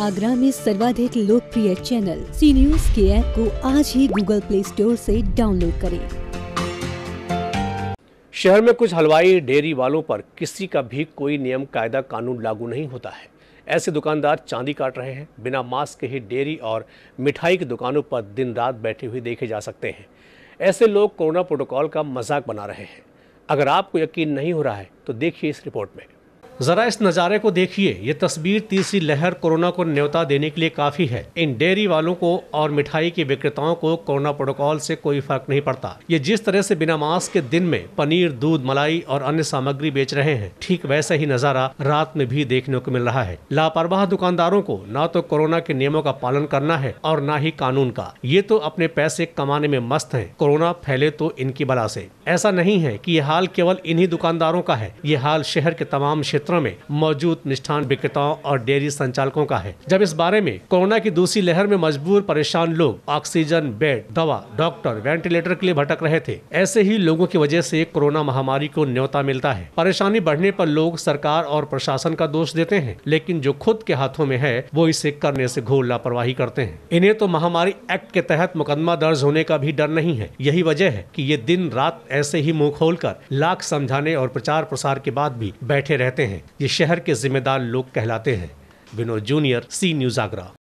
आगरा में सर्वाधिक लोकप्रिय चैनल सी न्यूज के ऐप को आज ही गूगल प्ले स्टोर से डाउनलोड करें शहर में कुछ हलवाई डेयरी वालों पर किसी का भी कोई नियम कायदा कानून लागू नहीं होता है ऐसे दुकानदार चांदी काट रहे हैं बिना मास्क के ही डेयरी और मिठाई की दुकानों पर दिन रात बैठे हुए देखे जा सकते हैं ऐसे लोग कोरोना प्रोटोकॉल का मजाक बना रहे हैं अगर आपको यकीन नहीं हो रहा है तो देखिए इस रिपोर्ट में जरा इस नज़ारे को देखिए ये तस्वीर तीसरी लहर कोरोना को न्यौता देने के लिए काफ़ी है इन डेयरी वालों को और मिठाई के विक्रेताओं को कोरोना प्रोटोकॉल से कोई फर्क नहीं पड़ता ये जिस तरह से बिना मास्क के दिन में पनीर दूध मलाई और अन्य सामग्री बेच रहे हैं ठीक वैसा ही नज़ारा रात में भी देखने को मिल रहा है लापरवाह दुकानदारों को न तो कोरोना के नियमों का पालन करना है और न ही कानून का ये तो अपने पैसे कमाने में मस्त है कोरोना फैले तो इनकी बला से ऐसा नहीं है कि यह हाल केवल इन्हीं दुकानदारों का है यह हाल शहर के तमाम क्षेत्रों में मौजूद मिष्ठान विक्रेताओं और डेयरी संचालकों का है जब इस बारे में कोरोना की दूसरी लहर में मजबूर परेशान लोग ऑक्सीजन बेड दवा डॉक्टर वेंटिलेटर के लिए भटक रहे थे ऐसे ही लोगों की वजह ऐसी कोरोना महामारी को न्योता मिलता है परेशानी बढ़ने पर लोग सरकार और प्रशासन का दोष देते हैं लेकिन जो खुद के हाथों में है वो इसे करने ऐसी घोर लापरवाही करते हैं इन्हें तो महामारी एक्ट के तहत मुकदमा दर्ज होने का भी डर नहीं है यही वजह है की ये दिन रात ऐसे ही मुंह खोलकर लाख समझाने और प्रचार प्रसार के बाद भी बैठे रहते हैं ये शहर के जिम्मेदार लोग कहलाते हैं Vinod junior C News Agra